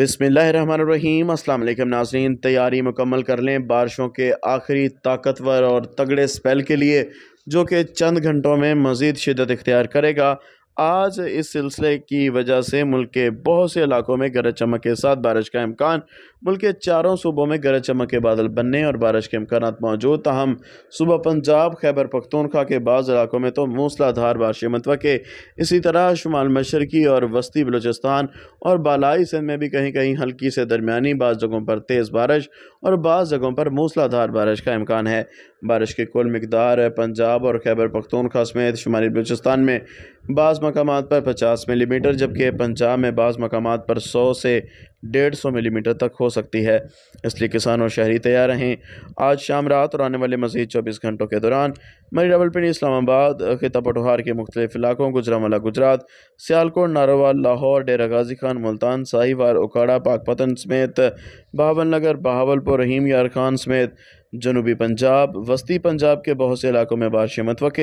बिसमीम असलम नाजरीन तैयारी मुकम्मल कर लें बारिशों के आखिरी ताकतवर और तगड़े स्पेल के लिए जो कि चंद घंटों में मज़ीद शिदत इख्तियार करेगा आज इस सिलसिले की वजह से मुल्क के बहुत से इलाकों में गरज चमक के साथ बारिश का इम्कान मुल्क के चारों सूबों में गरज चमक के बादल बनने और बारिश के इम्कान मौजूद तहम सुबह पंजाब खैबर पख्तूनखा के बाद इलाकों में तो मूसलाधार बारिश मतवक़े मतलब इसी तरह शुमाल मशरकी और वस्ती बलोचिस्तान और बालाई सिंध में भी कहीं कहीं हल्की से दरमियानी बाज़ जगहों पर तेज़ बारिश और बाज़ जगहों पर मूसलाधार बारिश का इम्कान है बारिश की कुल मकदार पंजाब और खैबर पख्तूनखा समेत शुमाली बलोचिस्तान में बाज़ मकामात पर पचास मिलीमीटर जबकि पंजाब में बाज़ मकामात पर सौ से डेढ़ सौ मिलीमीटर तक हो सकती है इसलिए किसान और शहरी तैयार रहें आज शाम रात और आने वाले मजीद चौबीस घंटों के दौरान मरी रावलपिंडी इस्लामाबाद खिता पटोहार के मुख्त इलाकों गुजरामला गुजरात सियालकोट नारोवाल लाहौर डेरा गाजी खान मुल्तान साहिवाल उखाड़ा पाकपतन समेत बहावल नगर बहावलपुर रहीम यार खान समेत जनूबी पंजाब वस्ती पंजाब के बहुत से इलाकों में बारिशें मतवक़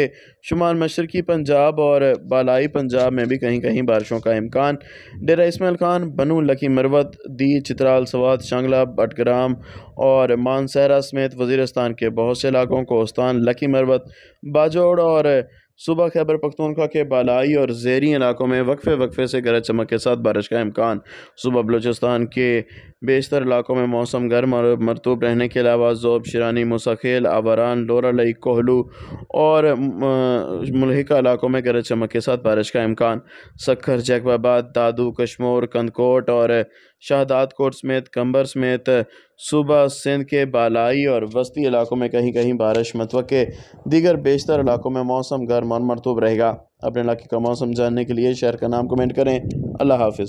शुमाल मशरकी पंजाब और बालाई पंजाब में भी कहीं कहीं बारिशों का इम्कान डेरा इसमाइल खान बनू लकी मरवत साथ दी चित्राल सवात शांगला बटग्राम और मानसहरा समेत वजीरस्तान के बहुत से इलाकों को कोस्तान लकी मरबत बाजौड़ और सुबह खैबर पख्तूनख्वा के बालाई और जेरी इलाकों में वक्फे वक्फे से गरज चमक के साथ बारिश का इम्कान सुबह बलूचिस्तान के बेशतर इलाकों में मौसम गर्म और मरतूब रहने के अलावा ज़ोब शरानी मुसखेल आवारान लोरालई कोहलू और मलहिका इलाकों में गरज चमक के साथ बारिश का इम्कान सक्खर जैकबाबाद दादू कश्मोर कंदकोट और शाहदाद कोट समेत कंबर समेत सूबा सिंध के बालाई और वस्ती इलाकों में कहीं कहीं बारिश मतव के दीगर बेशतर इलाकों में मौसम गर्म और मरतूब रहेगा अपने इलाके का मौसम जानने के लिए शहर का नाम कमेंट करें अल्लाह हाफिज़